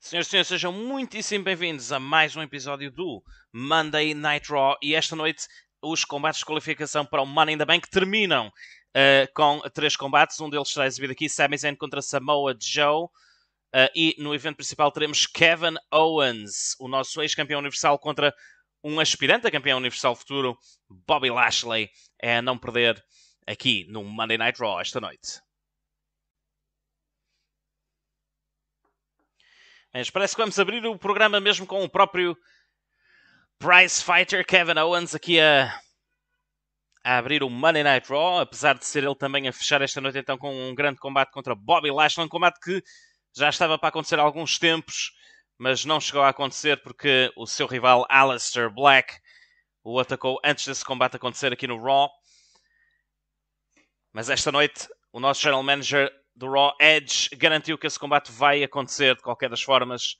Senhoras e senhores, sejam muitíssimo bem-vindos a mais um episódio do Monday Night Raw e esta noite os combates de qualificação para o Money in the Bank terminam uh, com três combates. Um deles será exibido aqui, Sami Zayn contra Samoa Joe. Uh, e no evento principal teremos Kevin Owens, o nosso ex-campeão universal contra um aspirante a campeão universal futuro, Bobby Lashley. É a não perder aqui no Monday Night Raw esta noite. Mas parece que vamos abrir o programa mesmo com o próprio Price Fighter Kevin Owens aqui a, a abrir o Monday Night Raw, apesar de ser ele também a fechar esta noite então com um grande combate contra Bobby Lashley, um combate que já estava para acontecer há alguns tempos, mas não chegou a acontecer porque o seu rival Aleister Black o atacou antes desse combate acontecer aqui no Raw. Mas esta noite o nosso Channel Manager do Raw, Edge garantiu que esse combate vai acontecer de qualquer das formas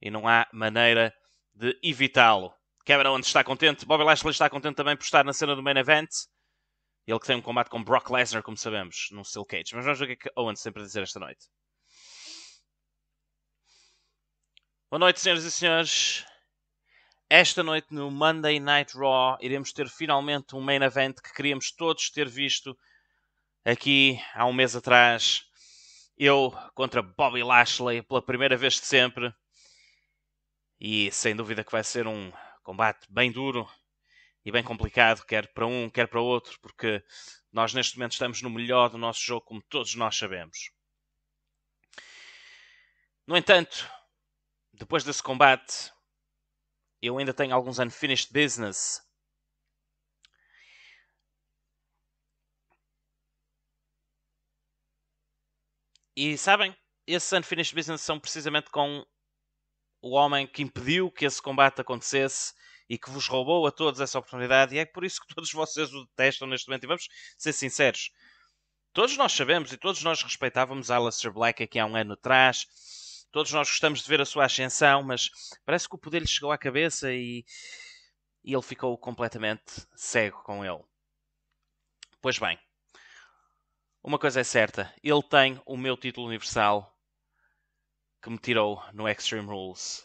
e não há maneira de evitá-lo. Kevin Owens está contente, Bobby Lashley está contente também por estar na cena do main event. Ele que tem um combate com Brock Lesnar, como sabemos, num Steel Cage. Mas vamos ver o que é Owens sempre a dizer esta noite. Boa noite, senhoras e senhores. Esta noite no Monday Night Raw iremos ter finalmente um main event que queríamos todos ter visto Aqui, há um mês atrás, eu contra Bobby Lashley pela primeira vez de sempre. E sem dúvida que vai ser um combate bem duro e bem complicado, quer para um, quer para outro, porque nós neste momento estamos no melhor do nosso jogo, como todos nós sabemos. No entanto, depois desse combate, eu ainda tenho alguns unfinished business E sabem, esses Unfinished Business são precisamente com o homem que impediu que esse combate acontecesse e que vos roubou a todos essa oportunidade, e é por isso que todos vocês o detestam neste momento. E vamos ser sinceros: todos nós sabemos e todos nós respeitávamos Aleister Black aqui há um ano atrás, todos nós gostamos de ver a sua ascensão, mas parece que o poder lhe chegou à cabeça e, e ele ficou completamente cego com ele. Pois bem, uma coisa é certa, ele tem o meu título universal que me tirou no Extreme Rules.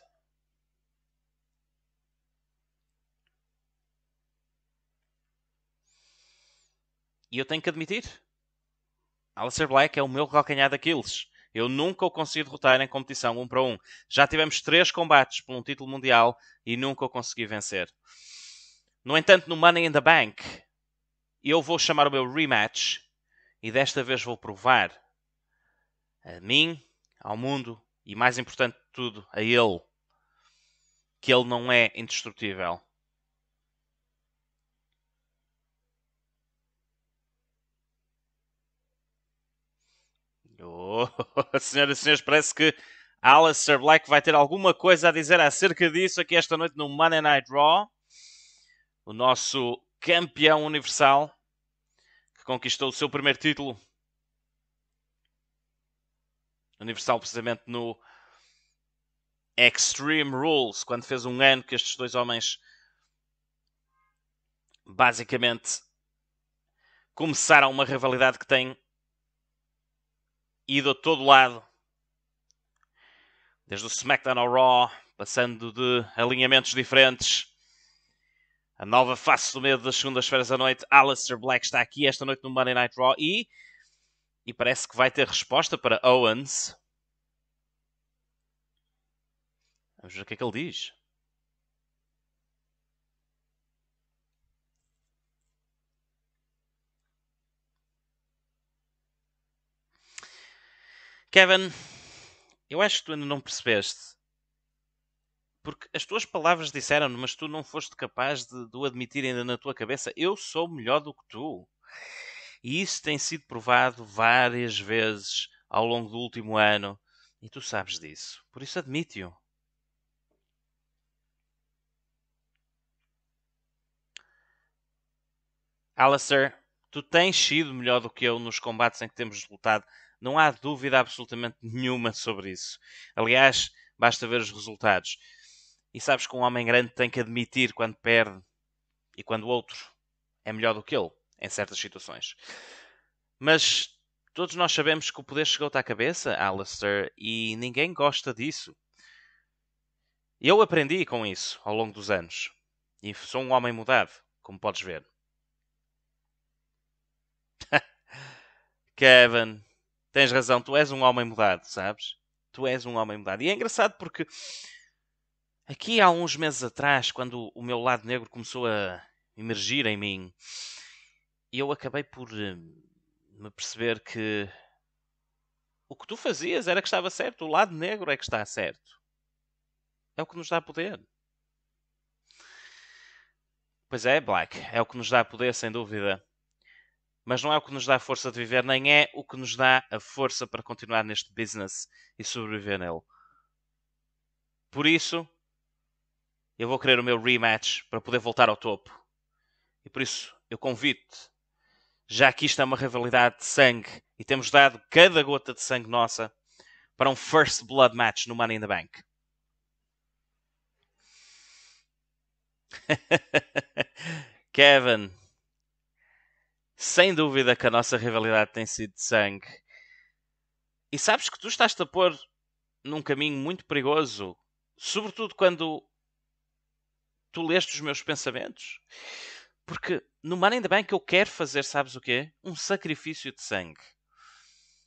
E eu tenho que admitir, Alistair Black é o meu calcanhar daqueles. Eu nunca o consegui derrotar em competição um para um. Já tivemos três combates por um título mundial e nunca o consegui vencer. No entanto, no Money in the Bank, eu vou chamar o meu rematch e desta vez vou provar a mim, ao mundo e, mais importante de tudo, a Ele que Ele não é indestrutível. Oh, senhoras e senhores, parece que Alistair Black vai ter alguma coisa a dizer acerca disso aqui esta noite no Monday Night Raw. O nosso campeão universal conquistou o seu primeiro título Universal, precisamente no Extreme Rules, quando fez um ano que estes dois homens basicamente começaram uma rivalidade que tem ido a todo lado. Desde o SmackDown ao Raw, passando de alinhamentos diferentes, a nova face do medo das segundas-feiras à noite, Alistair Black, está aqui esta noite no Monday Night Raw e, e parece que vai ter resposta para Owens. Vamos ver o que é que ele diz. Kevin, eu acho que tu ainda não percebeste porque as tuas palavras disseram-no, mas tu não foste capaz de, de o admitir ainda na tua cabeça. Eu sou melhor do que tu. E isso tem sido provado várias vezes ao longo do último ano. E tu sabes disso. Por isso admite-o. Alistair, tu tens sido melhor do que eu nos combates em que temos lutado. Não há dúvida absolutamente nenhuma sobre isso. Aliás, basta ver os resultados. E sabes que um homem grande tem que admitir quando perde e quando o outro é melhor do que ele, em certas situações. Mas todos nós sabemos que o poder chegou-te à cabeça, Alistair, e ninguém gosta disso. Eu aprendi com isso ao longo dos anos. E sou um homem mudado, como podes ver. Kevin, tens razão, tu és um homem mudado, sabes? Tu és um homem mudado. E é engraçado porque Aqui há uns meses atrás, quando o meu lado negro começou a emergir em mim, eu acabei por hum, me perceber que o que tu fazias era que estava certo, o lado negro é que está certo. É o que nos dá poder. Pois é, Black, é o que nos dá poder, sem dúvida. Mas não é o que nos dá a força de viver, nem é o que nos dá a força para continuar neste business e sobreviver nele. Por isso, eu vou querer o meu rematch para poder voltar ao topo. E por isso eu convido-te, já que isto é uma rivalidade de sangue e temos dado cada gota de sangue nossa para um first blood match no Money in the Bank. Kevin, sem dúvida que a nossa rivalidade tem sido de sangue. E sabes que tu estás-te a pôr num caminho muito perigoso, sobretudo quando tu leste os meus pensamentos? Porque no Money in the Bank eu quero fazer, sabes o quê? Um sacrifício de sangue.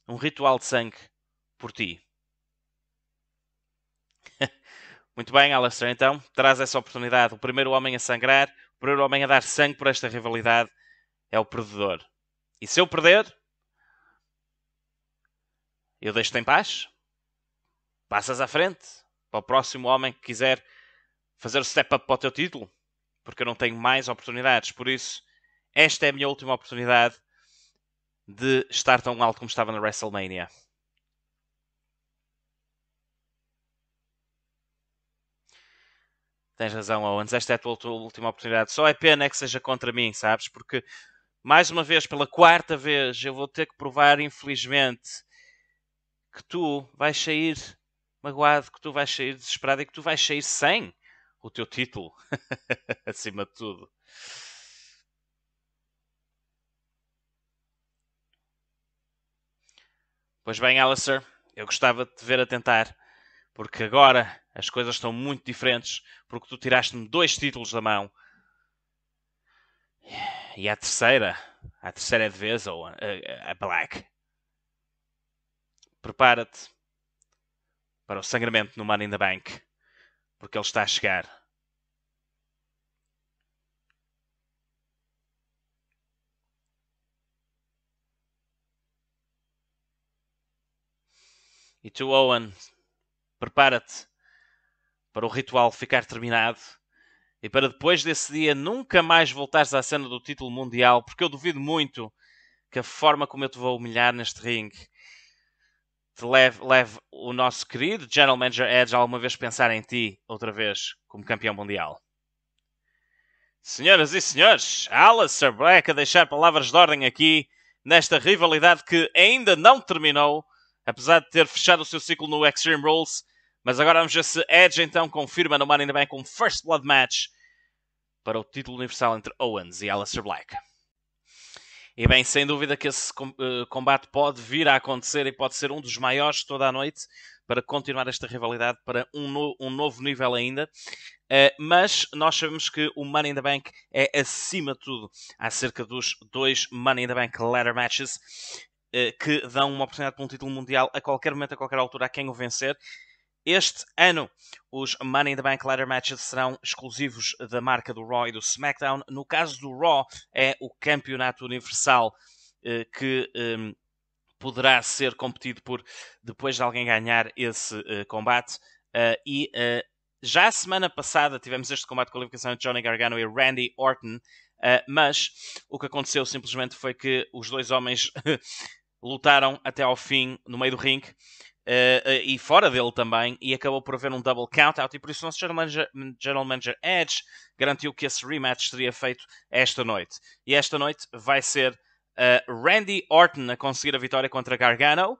Um ritual de sangue por ti. Muito bem, Alastair, então, traz essa oportunidade. O primeiro homem a sangrar, o primeiro homem a dar sangue por esta rivalidade é o perdedor. E se eu perder, eu deixo-te em paz. Passas à frente para o próximo homem que quiser fazer step up para o teu título, porque eu não tenho mais oportunidades. Por isso, esta é a minha última oportunidade de estar tão alto como estava na WrestleMania. Tens razão, Owens. Esta é a tua última oportunidade. Só é pena que seja contra mim, sabes? Porque, mais uma vez, pela quarta vez, eu vou ter que provar, infelizmente, que tu vais sair magoado, que tu vais sair desesperado e que tu vais sair sem o teu título, acima de tudo. Pois bem, Alistair, eu gostava de te ver a tentar, porque agora as coisas estão muito diferentes, porque tu tiraste-me dois títulos da mão. E a terceira, a terceira é de vez, ou a, a, a Black. Prepara-te para o sangramento no Money in the Bank. Porque ele está a chegar. E tu, Owen, prepara-te para o ritual ficar terminado e para depois desse dia nunca mais voltares à cena do título mundial, porque eu duvido muito que a forma como eu te vou humilhar neste ringue leve, leve o nosso querido General Manager Edge alguma vez pensar em ti outra vez como campeão mundial. Senhoras e senhores, Alistair Black a deixar palavras de ordem aqui nesta rivalidade que ainda não terminou, apesar de ter fechado o seu ciclo no Extreme Rules. Mas agora vamos ver se Edge então confirma no Money in the Bank um First Blood Match para o título universal entre Owens e Alistair Black. E bem, sem dúvida que esse eh, combate pode vir a acontecer e pode ser um dos maiores de toda a noite para continuar esta rivalidade para um, no, um novo nível ainda. Uh, mas nós sabemos que o Money in the Bank é, acima de tudo, acerca dos dois Money in the Bank Ladder Matches uh, que dão uma oportunidade para um título mundial a qualquer momento, a qualquer altura, a quem o vencer este ano. Os Money in the Bank Ladder Matches serão exclusivos da marca do Raw e do SmackDown. No caso do Raw, é o Campeonato Universal eh, que eh, poderá ser competido por depois de alguém ganhar esse eh, combate. Uh, e uh, já a semana passada tivemos este combate de qualificação de Johnny Gargano e Randy Orton, uh, mas o que aconteceu simplesmente foi que os dois homens lutaram até ao fim no meio do ringue Uh, e fora dele também, e acabou por haver um double count-out, e por isso o nosso General Manager, General Manager Edge garantiu que esse rematch seria feito esta noite. E esta noite vai ser uh, Randy Orton a conseguir a vitória contra Gargano,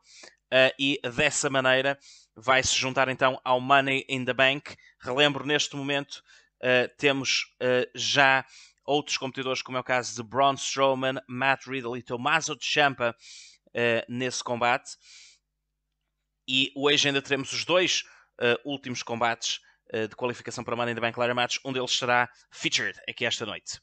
e dessa maneira vai se juntar então ao Money in the Bank. Relembro, neste momento temos já outros competidores, como é o caso de Braun Strowman, Matt Riddle e Tommaso Ciampa nesse combate. E hoje ainda teremos os dois uh, últimos combates uh, de qualificação para Money in the Bank Lara Match, um deles será featured aqui esta noite.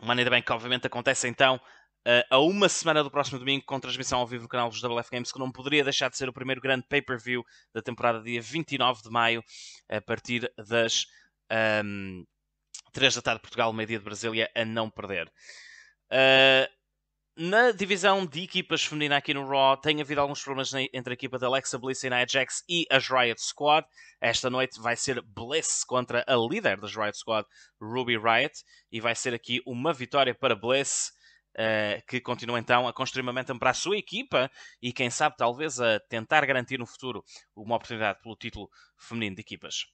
O Money in the Bank, obviamente, acontece então uh, a uma semana do próximo domingo, com transmissão ao vivo no canal dos WF Games, que não poderia deixar de ser o primeiro grande pay-per-view da temporada, dia 29 de maio, a partir das um, ehm, 3 da tarde de Portugal, meio-dia de Brasília, a não perder. Uh, na divisão de equipas feminina aqui no Raw, tem havido alguns problemas entre a equipa da Alexa Bliss e Nia Jax e as Riot Squad. Esta noite vai ser Bliss contra a líder das Riot Squad, Ruby Riot, e vai ser aqui uma vitória para Bliss, uh, que continua então a construir momentum para a sua equipa e quem sabe talvez a tentar garantir no futuro uma oportunidade pelo título feminino de equipas.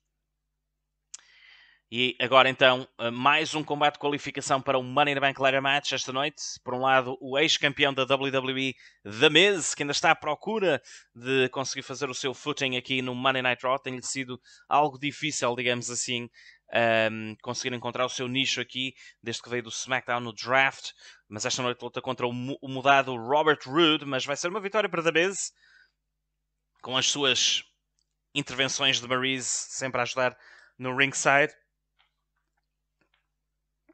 E agora então, eh, mais um combate de qualificação para o Money in the Bank Ladder Match esta noite. Por um lado, o ex-campeão da WWE, The Miz, que ainda está à procura de conseguir fazer o seu footing aqui no Money Night Raw. Tem-lhe sido algo difícil, digamos assim, um, ehm, conseguir encontrar o seu nicho aqui, desde que veio do SmackDown no draft. Mas esta noite luta contra o, mudado Robert Roode, mas vai ser uma vitória para The Miz, com as suas intervenções de Maryse sempre a ajudar no ringside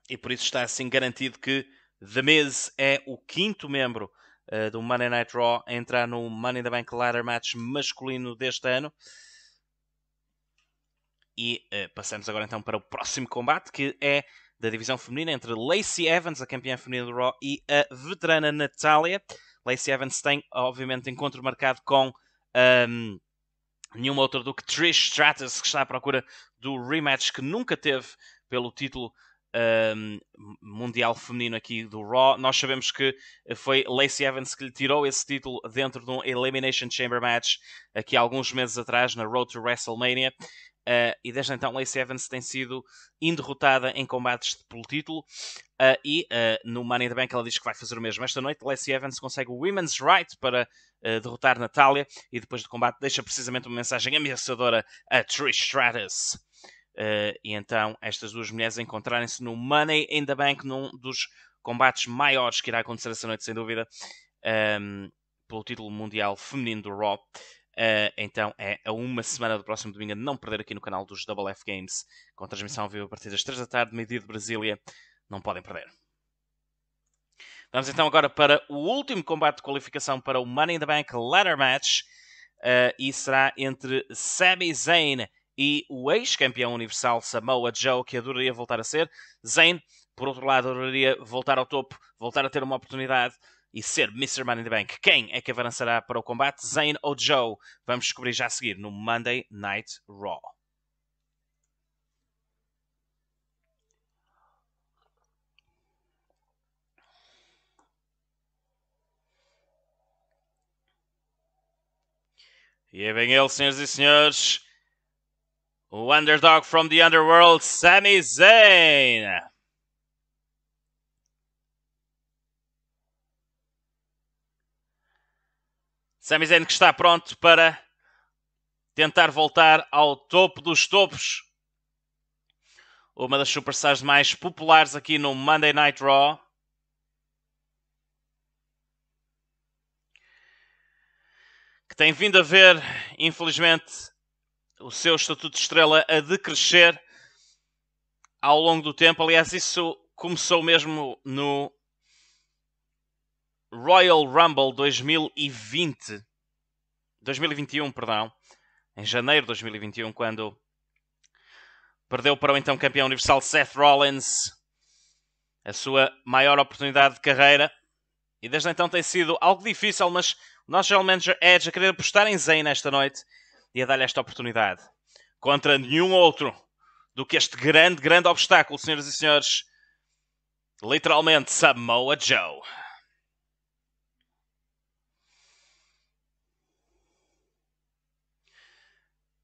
e por isso está assim garantido que The Miz é o quinto membro uh, do Monday Night Raw a entrar no Money in the Bank Ladder Match masculino deste ano. E uh, passamos agora então para o próximo combate, que é da divisão feminina entre Lacey Evans, a campeã feminina do Raw, e a veterana Natalia. Lacey Evans tem, obviamente, encontro marcado com um, ehm, nenhuma outra do que Trish Stratus, que está à procura do rematch que nunca teve pelo título um, Mundial Feminino aqui do Raw. Nós sabemos que foi Lacey Evans que lhe tirou esse título dentro de um Elimination Chamber match aqui há alguns meses atrás na Road to WrestleMania. Uh, e desde então Lacey Evans tem sido inderrotada em combates pelo título uh, e uh, no Money in the Bank ela diz que vai fazer o mesmo. Esta noite Lacey Evans consegue o Women's Right para derrotar Natália e depois do combate deixa precisamente uma mensagem ameaçadora a Trish Stratus. Uh, e então estas duas mulheres encontrarem-se no Money in the Bank, num dos combates maiores que irá acontecer essa noite, sem dúvida, um, ehm, pelo título mundial feminino do Raw. Uh, então é a uma semana do próximo domingo, não perder aqui no canal dos Double F Games, com transmissão ao vivo a partir das 3 da tarde, meio-dia de Brasília. Não podem perder. Vamos então agora para o último combate de qualificação para o Money in the Bank Ladder Match. Uh, e será entre Sami Zayn e o ex-campeão universal Samoa Joe, que adoraria voltar a ser. Zayn, por outro lado, adoraria voltar ao topo, voltar a ter uma oportunidade e ser Mr. Money in the Bank. Quem é que avançará para o combate? Zayn ou Joe? Vamos descobrir já a seguir no Monday Night Raw. E é bem ele, senhoras e senhores o underdog from the underworld, Sami Zayn. Sami Zayn que está pronto para tentar voltar ao topo dos topos. Uma das superstars mais populares aqui no Monday Night Raw. Que tem vindo a ver, infelizmente, o seu estatuto de estrela a decrescer ao longo do tempo. Aliás, isso começou mesmo no Royal Rumble 2020. 2021, perdão. Em janeiro de 2021, quando perdeu para o então campeão universal Seth Rollins a sua maior oportunidade de carreira. E desde então tem sido algo difícil, mas o nosso General Manager Edge a querer apostar em Zayn nesta noite e a dar-lhe esta oportunidade contra nenhum outro do que este grande, grande obstáculo, senhoras e senhores. Literalmente, Samoa Joe.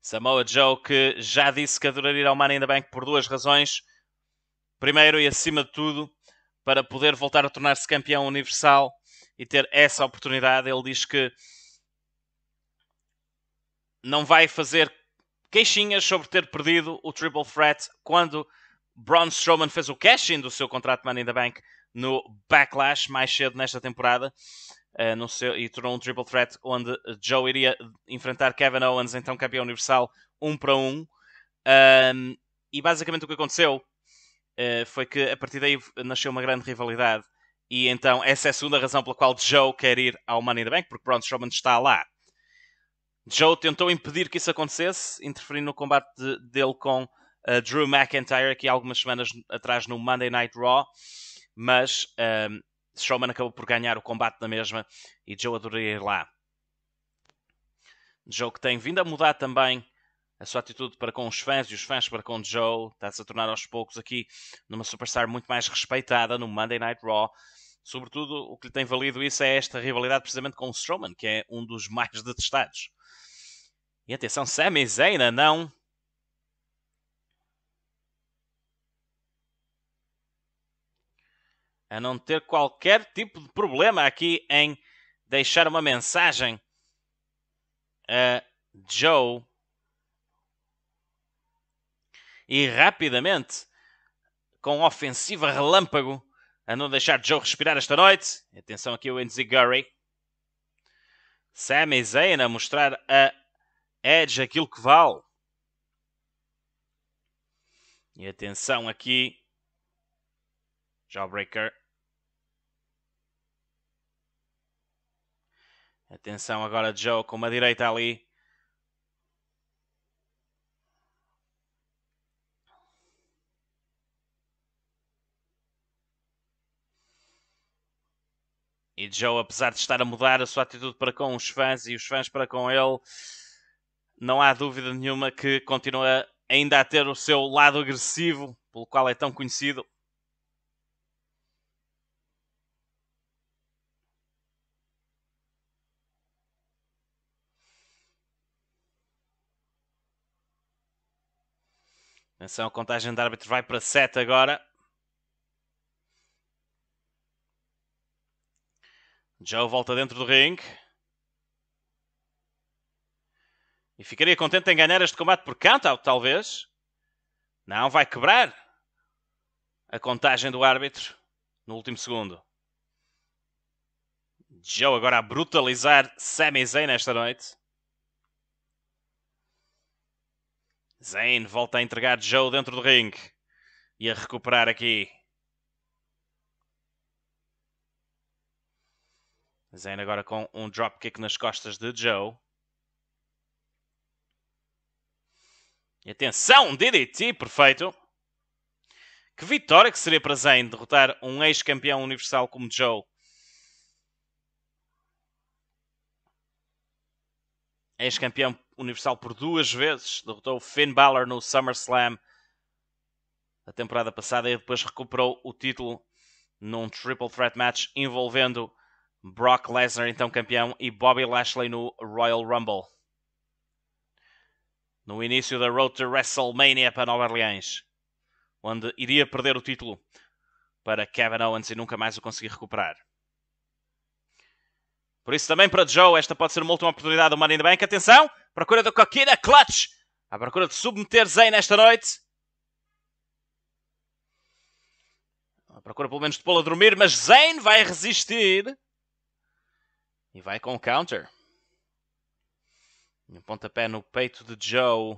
Samoa Joe que já disse que adoraria ir ao Money in the Bank por duas razões. Primeiro e acima de tudo, para poder voltar a tornar-se campeão universal e ter essa oportunidade. Ele diz que não vai fazer queixinhas sobre ter perdido o Triple Threat quando Braun Strowman fez o cashing do seu contrato Money in the Bank no Backlash mais cedo nesta temporada uh, seu, e tornou um Triple Threat onde Joe iria enfrentar Kevin Owens, então campeão universal, um para um. um e basicamente o que aconteceu uh, foi que a partir daí nasceu uma grande rivalidade. E então essa é a segunda razão pela qual Joe quer ir ao Money in the Bank, porque Braun Strowman está lá. Joe tentou impedir que isso acontecesse, interferindo no combate de, dele com uh, Drew McIntyre aqui algumas semanas atrás no Monday Night Raw, mas um, ehm, Strowman acabou por ganhar o combate na mesma e Joe adoraria ir lá. Joe que tem vindo a mudar também a sua atitude para com os fãs e os fãs para com Joe, está-se a tornar aos poucos aqui numa superstar muito mais respeitada no Monday Night Raw. Sobretudo, o que lhe tem valido isso é esta rivalidade precisamente com o Strowman, que é um dos mais detestados. E atenção, Sami é Zayn não. A é não ter qualquer tipo de problema aqui em deixar uma mensagem a é, Joe. E rapidamente, com ofensiva relâmpago, a não deixar Joe respirar esta noite. Atenção aqui o Andy Gurry. Sami Zayn a mostrar a Edge aquilo que vale. E atenção aqui. Jawbreaker. Atenção agora Joe com uma direita ali. E Joe, apesar de estar a mudar a sua atitude para com os fãs e os fãs para com ele, não há dúvida nenhuma que continua ainda a ter o seu lado agressivo, pelo qual é tão conhecido. Atenção, a contagem do árbitro vai para 7 agora. Joe volta dentro do ringue. E ficaria contente em ganhar este combate por canto, talvez. Não, vai quebrar a contagem do árbitro no último segundo. Joe agora a brutalizar Sami Zayn nesta noite. Zayn volta a entregar Joe dentro do ringue e a recuperar aqui. Zayn agora com um dropkick nas costas de Joe. E atenção, DDT, perfeito. Que vitória que seria para Zayn derrotar um ex-campeão universal como Joe. Ex-campeão universal por duas vezes. Derrotou Finn Balor no SummerSlam da temporada passada e depois recuperou o título num Triple Threat Match envolvendo Brock Lesnar, então campeão, e Bobby Lashley no Royal Rumble no início da Road to WrestleMania para Nova Orleans, onde iria perder o título para Kevin Owens e nunca mais o conseguir recuperar. Por isso, também para Joe, esta pode ser uma última oportunidade do Money in the Bank. Atenção! Procura da Coquina Clutch! À procura de submeter Zayn nesta noite. À procura pelo menos de pô-lo a dormir, mas Zayn vai resistir. E vai com o counter. E um pontapé no peito de Joe.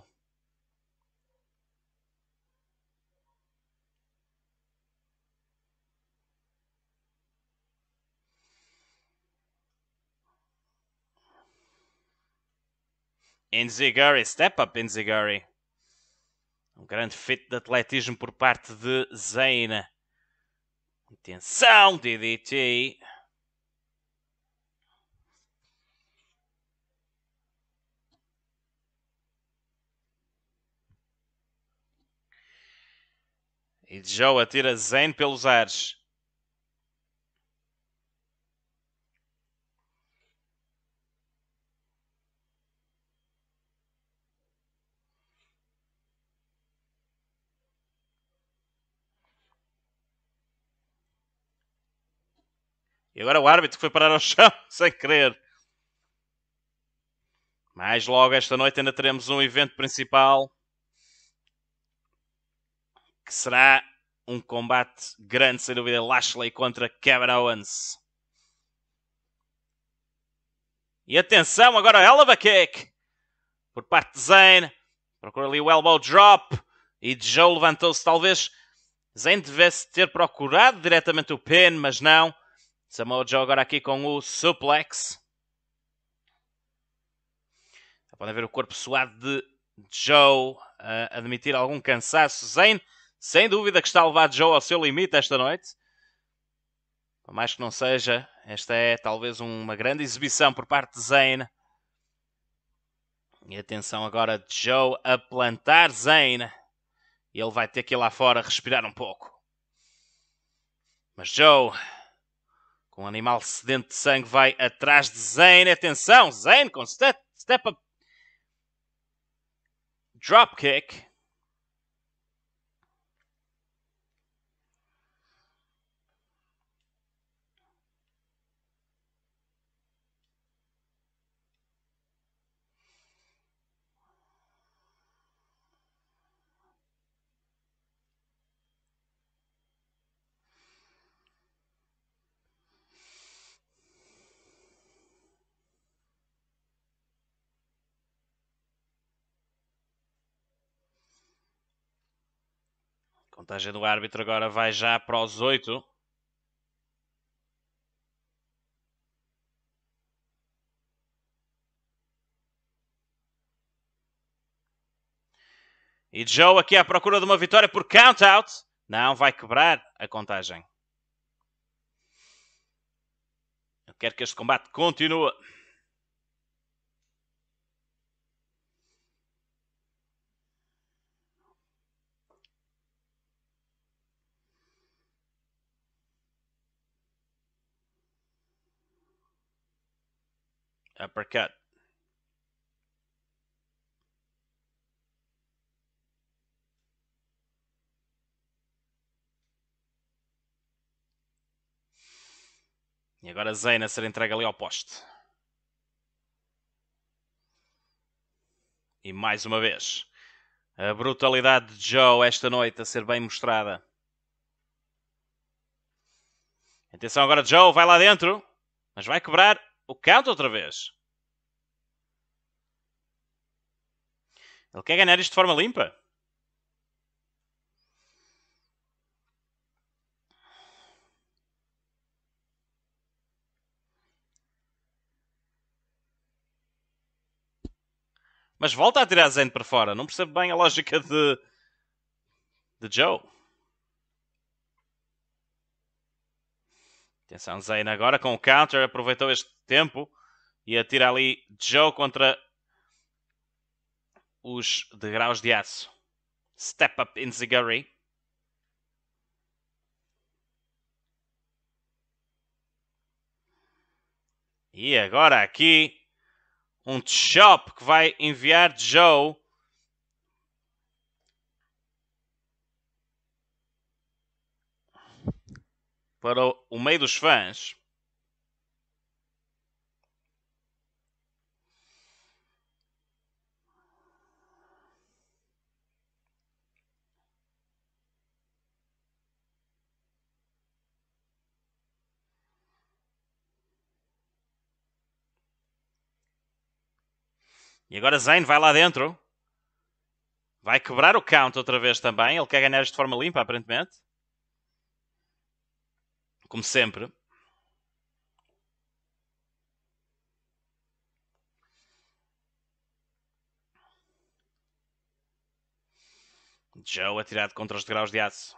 Enziguri, step up Enziguri. Um grande feito de atletismo por parte de Zayn. Atenção, DDT. E Joe atira Zane pelos ares. E agora o árbitro foi parar ao chão sem querer. Mais logo esta noite ainda teremos um evento principal que será um combate grande, sem dúvida. Lashley contra Kevin Owens. E atenção, agora a elbow kick por parte de Zayn. Procura ali o elbow drop. E Joe levantou-se, talvez. Zayn devesse ter procurado diretamente o pin, mas não. Samoa Joe agora aqui com o suplex. Podem ver o corpo suado de Joe a eh, admitir algum cansaço. Zayn sem dúvida que está a levar Joe ao seu limite esta noite. Por mais que não seja, esta é talvez uma grande exibição por parte de Zane. E atenção agora, Joe a plantar Zane. E ele vai ter que ir lá fora respirar um pouco. Mas Joe, com o um animal sedento de sangue, vai atrás de Zane. Atenção, Zane com step, step up. Dropkick. A contagem do árbitro agora vai já para os 8. E Joe aqui à procura de uma vitória por count-out. Não, vai quebrar a contagem. Eu quero que este combate continue. Uppercut E agora Zayn a ser entregue ali ao poste. E mais uma vez, a brutalidade de Joe esta noite a ser bem mostrada. Atenção agora, Joe vai lá dentro, mas vai quebrar o canto outra vez. Ele quer ganhar isto de forma limpa. Mas volta a tirar Zen para fora. Não percebo bem a lógica de, de Joe. Atenção, Zayn agora com o counter, aproveitou este tempo e atira ali Joe contra os degraus de aço. Step up in Ziguri. E agora aqui um chop que vai enviar Joe para o meio dos fãs. E agora Zayn vai lá dentro. Vai quebrar o count outra vez também. Ele quer ganhar isto de forma limpa, aparentemente como sempre. Joe atirado contra os degraus de aço.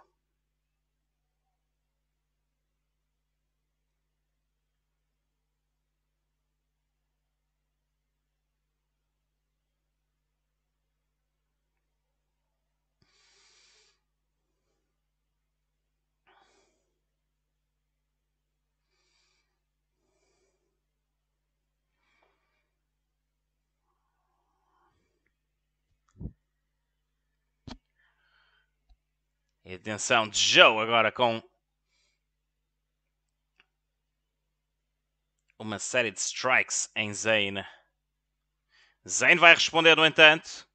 Atenção, Joe agora com uma série de strikes em Zane. Zane vai responder, no entanto.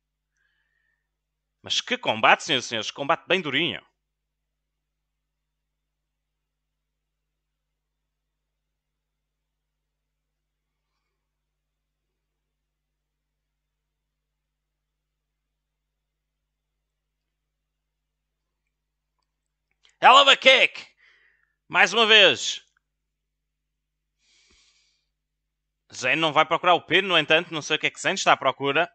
Mas que combate, senhoras e senhores! Combate bem durinho. Hell of a kick! Mais uma vez. Zane não vai procurar o pino, no entanto, não sei o que é que Zane está à procura.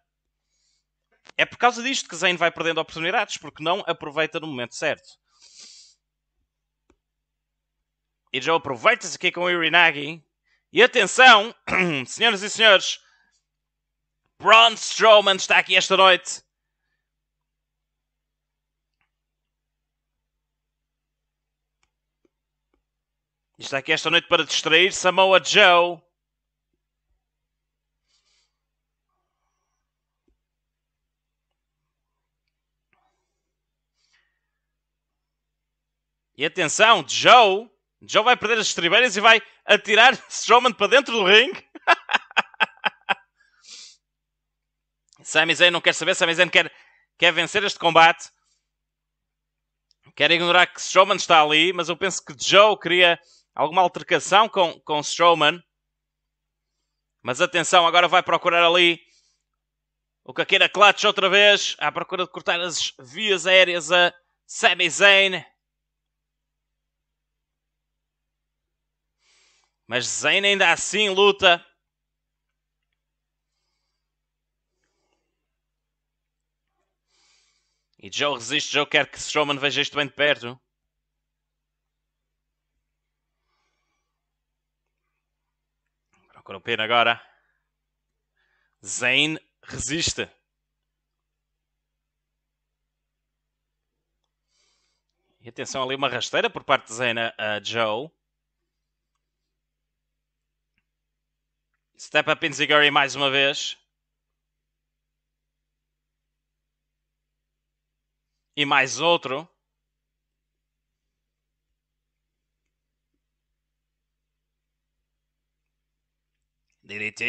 É por causa disto que Zane vai perdendo oportunidades, porque não aproveita no momento certo. E Joe aproveita-se aqui com o Irinagi. E atenção, senhoras e senhores, Braun Strowman está aqui esta noite Está aqui esta noite para distrair Samoa Joe. E atenção, Joe. Joe vai perder as estribeiras e vai atirar Strowman para dentro do ringue. Sami Zayn não quer saber. Sami Zayn quer, quer vencer este combate. Quer ignorar que Strowman está ali, mas eu penso que Joe queria alguma altercação com, com Strowman. Mas atenção, agora vai procurar ali o Kakeira Clutch outra vez, à procura de cortar as vias aéreas a Sami Zayn. Mas Zayn ainda assim luta. E Joe resiste, Joe quer que Strowman veja isto bem de perto. Com o pino agora. Zayn resiste. E atenção ali uma rasteira por parte de Zayn a Joe. Step up Inziguri mais uma vez. E mais outro. DDT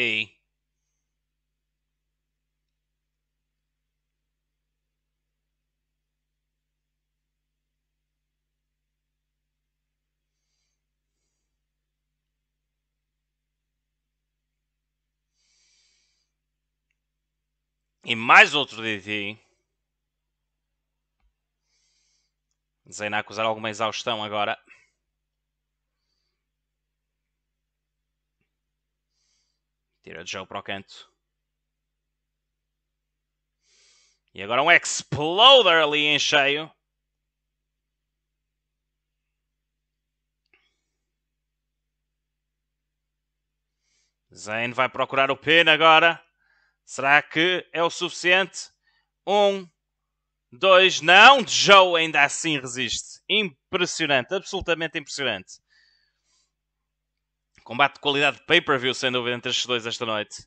E mais outro DDT. Zena a acusar alguma exaustão agora. Tira o jogo para o canto. E agora um Exploder ali em cheio. Zane vai procurar o pin agora. Será que é o suficiente? Um, dois, não! Joe ainda assim resiste. Impressionante, absolutamente impressionante combate de qualidade de pay-per-view, sem dúvida, entre estes dois esta noite.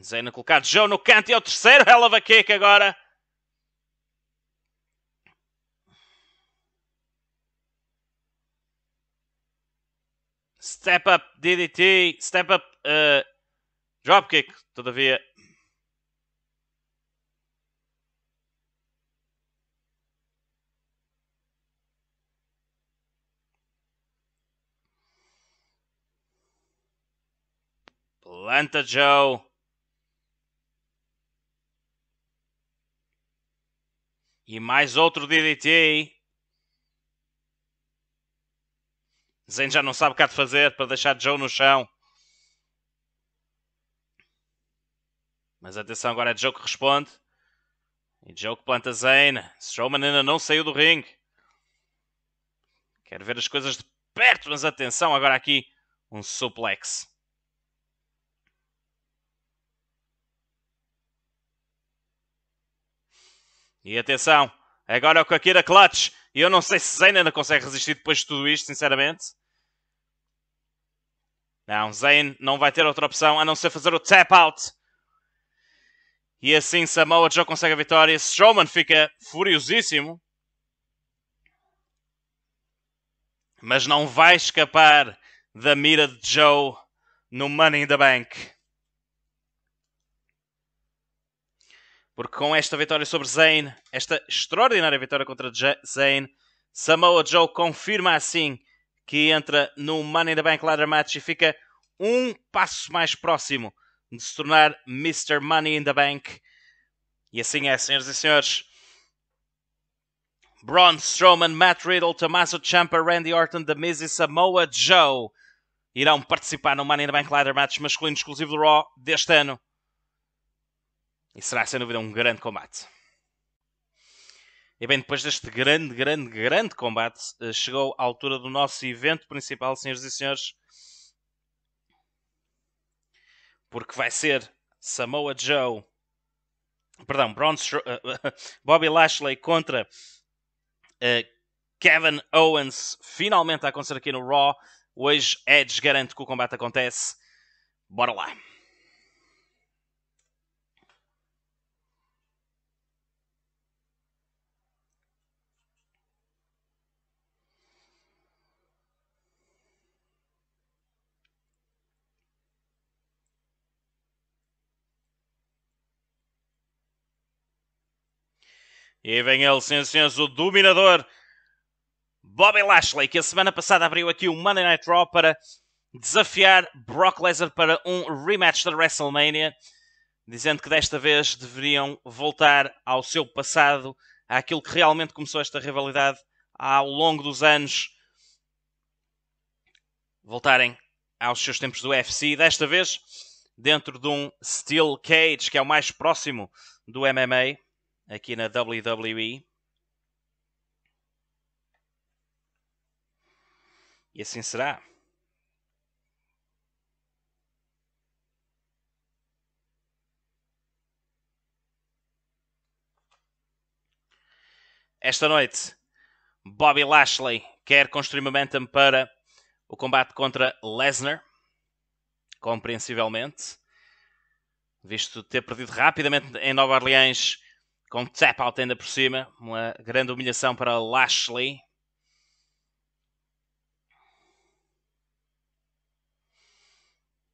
Zena colocado Joe no canto e é o terceiro vai Kick agora. Step up DDT, step up uh, dropkick, todavia Planta, Joe! E mais outro DDT. Zen já não sabe o que há de fazer para deixar Joe no chão. Mas atenção, agora é Joe que responde. E Joe que planta Zane. Strowman ainda não saiu do ringue. Quero ver as coisas de perto, mas atenção, agora aqui um suplex. E atenção, agora é o Kakira Clutch. E eu não sei se Zayn ainda consegue resistir depois de tudo isto, sinceramente. Não, Zayn não vai ter outra opção a não ser fazer o tap out. E assim Samoa Joe consegue a vitória. Strowman fica furiosíssimo. Mas não vai escapar da mira de Joe no Money in the Bank. porque com esta vitória sobre Zayn, esta extraordinária vitória contra Zayn, Samoa Joe confirma assim que entra no Money in the Bank Ladder Match e fica um passo mais próximo de se tornar Mr. Money in the Bank. E assim é, senhoras e senhores. Braun Strowman, Matt Riddle, Tommaso Ciampa, Randy Orton, The Miz e Samoa Joe irão participar no Money in the Bank Ladder Match masculino exclusivo do Raw deste ano. E será sem dúvida um grande combate. E bem, depois deste grande, grande, grande combate, eh, chegou a altura do nosso evento principal, senhores e senhores. Porque vai ser Samoa Joe. Perdão, Braun eh, Bobby Lashley contra uh, Kevin Owens. Finalmente a acontecer aqui no Raw. Hoje Edge garante que o combate acontece. Bora lá! E vem ele, Sensenso, o dominador. Bobby Lashley, que a semana passada abriu aqui o Monday Night Raw para desafiar Brock Lesnar para um rematch da WrestleMania, dizendo que desta vez deveriam voltar ao seu passado, àquilo que realmente começou esta rivalidade ao longo dos anos, voltarem aos seus tempos do UFC, desta vez dentro de um Steel Cage, que é o mais próximo do MMA aqui na WWE. E assim será. Esta noite, Bobby Lashley quer construir momentum para o combate contra Lesnar, compreensivelmente, visto ter perdido rapidamente em Nova Orleans com tap out ainda por cima. Uma grande humilhação para Lashley.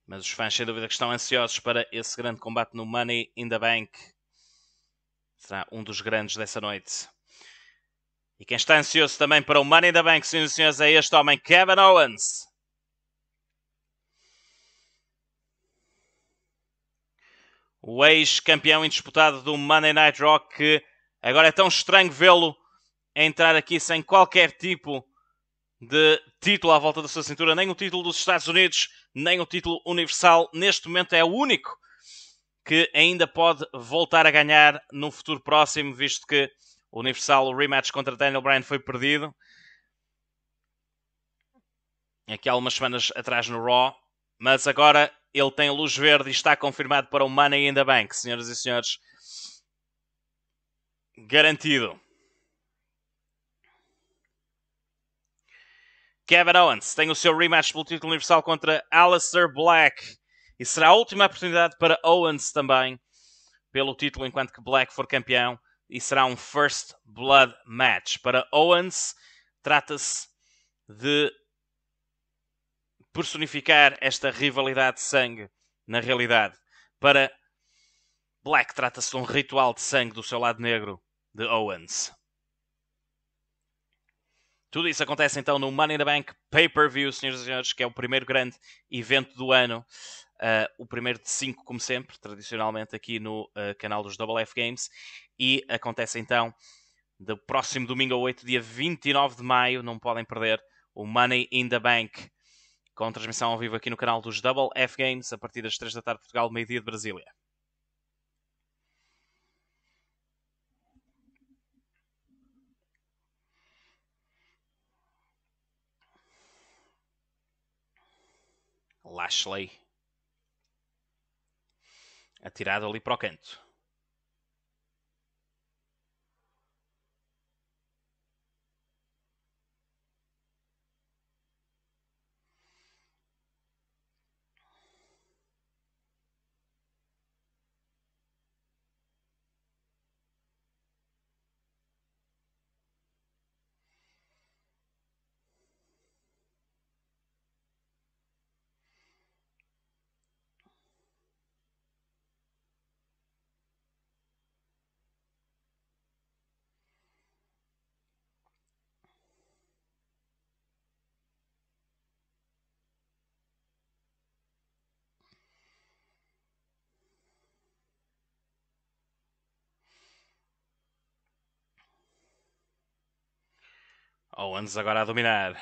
Mas os fãs, sem dúvida, que estão ansiosos para esse grande combate no Money in the Bank. Será um dos grandes dessa noite. E quem está ansioso também para o Money in the Bank, senhoras e senhores, é este homem, Kevin Owens. o ex-campeão indisputado do Monday Night Raw, que agora é tão estranho vê-lo entrar aqui sem qualquer tipo de título à volta da sua cintura, nem o título dos Estados Unidos, nem o título universal. Neste momento é o único que ainda pode voltar a ganhar num futuro próximo, visto que o Universal rematch contra Daniel Bryan foi perdido. Aqui há algumas semanas atrás no Raw, mas agora ele tem luz verde e está confirmado para o Money in the Bank, senhoras e senhores. Garantido. Kevin Owens tem o seu rematch pelo título universal contra Aleister Black. E será a última oportunidade para Owens também pelo título enquanto que Black for campeão. E será um First Blood match. Para Owens, trata-se de personificar esta rivalidade de sangue na realidade. Para Black, trata-se de um ritual de sangue do seu lado negro de Owens. Tudo isso acontece então no Money in the Bank Pay-Per-View, senhoras e senhores, que é o primeiro grande evento do ano. Uh, o primeiro de cinco, como sempre, tradicionalmente aqui no uh, canal dos Double F Games. E acontece então do próximo domingo a 8, dia 29 de maio, não podem perder, o Money in the Bank com transmissão ao vivo aqui no canal dos Double F Games, a partir das 3 da tarde de Portugal, meio-dia de Brasília. Lashley atirado ali para o canto. Owens agora a dominar.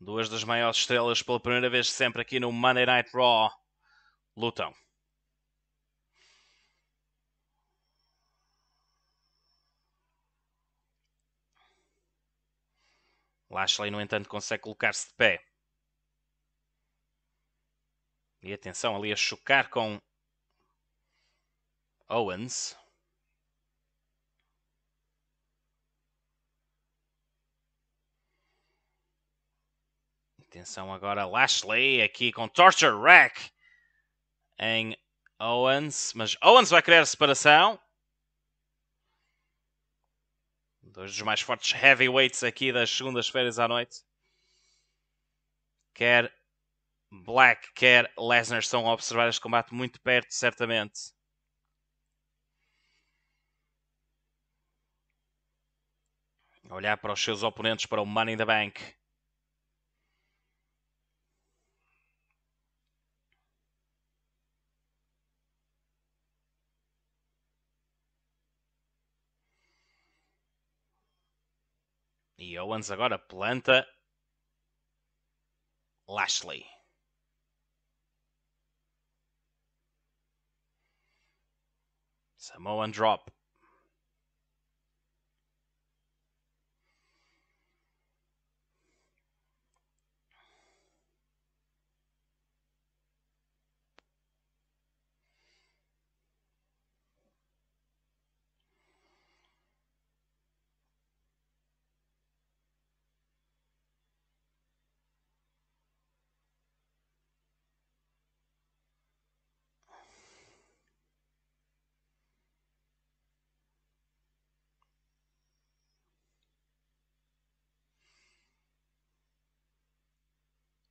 Duas das maiores estrelas pela primeira vez sempre aqui no Monday Night Raw lutam. Lashley, no entanto, consegue colocar-se de pé. E atenção ali a chocar com Owens. Atenção agora, Lashley aqui com Torture Rack em Owens, mas Owens vai querer separação. Dois dos mais fortes heavyweights aqui das segundas-feiras à noite. Quer Black, quer Lesnar estão a observar este combate muito perto, certamente. olhar para os seus oponentes para o Money in the Bank. E Owens agora planta Lashley. Samoan drop.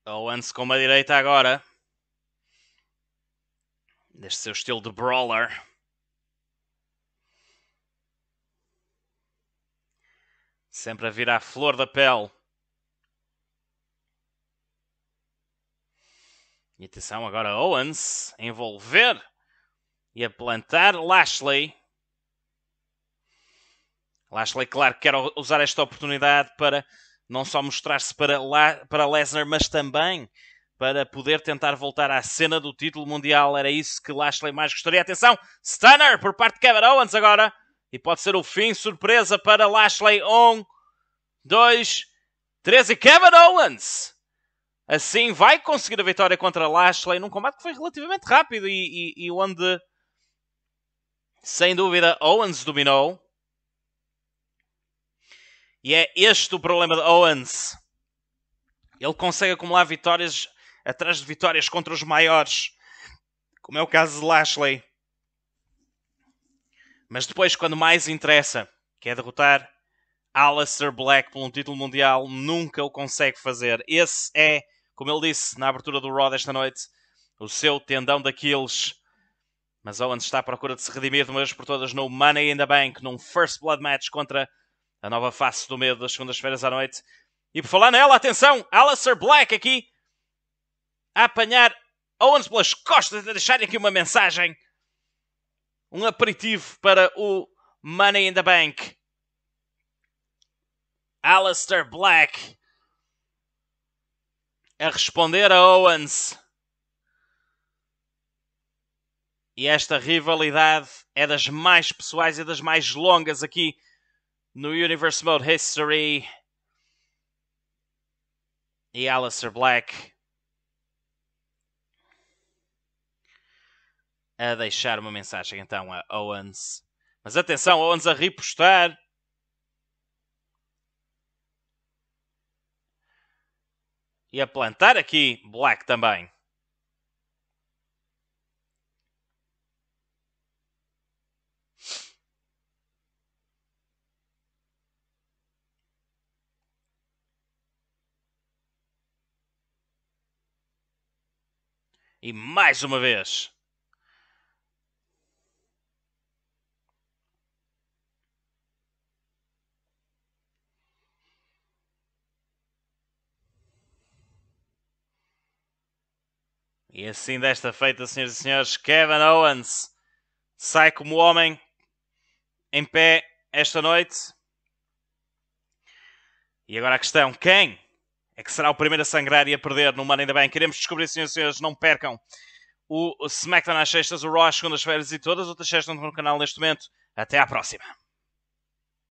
Owens então, com uma direita agora. neste seu estilo de brawler. Sempre a vir à flor da pele. E atenção agora Owens a envolver e a plantar Lashley. Lashley, claro que quer usar esta oportunidade para não só mostrar-se para, lá, para Lesnar, mas também para poder tentar voltar à cena do título mundial. Era isso que Lashley mais gostaria. Atenção, Stunner por parte de Kevin Owens agora. E pode ser o fim, surpresa para Lashley. Um, dois, três e Kevin Owens. Assim vai conseguir a vitória contra Lashley num combate que foi relativamente rápido e, e, e onde, sem dúvida, Owens dominou. E é este o problema de Owens. Ele consegue acumular vitórias atrás de vitórias contra os maiores, como é o caso de Lashley. Mas depois, quando mais interessa, que é derrotar Alistair Black por um título mundial, nunca o consegue fazer. Esse é, como ele disse na abertura do Raw desta noite, o seu tendão daqueles. Mas Owens está à procura de se redimir de uma vez por todas no Money in the Bank, num First Blood match contra a nova face do medo das segundas-feiras à noite. E por falar nela, atenção, Alistair Black aqui a apanhar Owens pelas costas e a deixar aqui uma mensagem. Um aperitivo para o Money in the Bank. Alistair Black a responder a Owens. E esta rivalidade é das mais pessoais e das mais longas aqui no Universe mode history e Alistair Black a deixar uma mensagem então a Owens. Mas atenção, Owens a repostar. E a plantar aqui Black também. E mais uma vez. E assim desta feita, senhoras e senhores, Kevin Owens sai como homem em pé esta noite. E agora a questão: quem? é que será o primeiro a sangrar e a perder no Money in the Bank. Queremos descobrir, senhoras e senhores, não percam o SmackDown às sextas, o Raw às segundas-feiras e todas as outras sextas no canal neste momento. Até à próxima!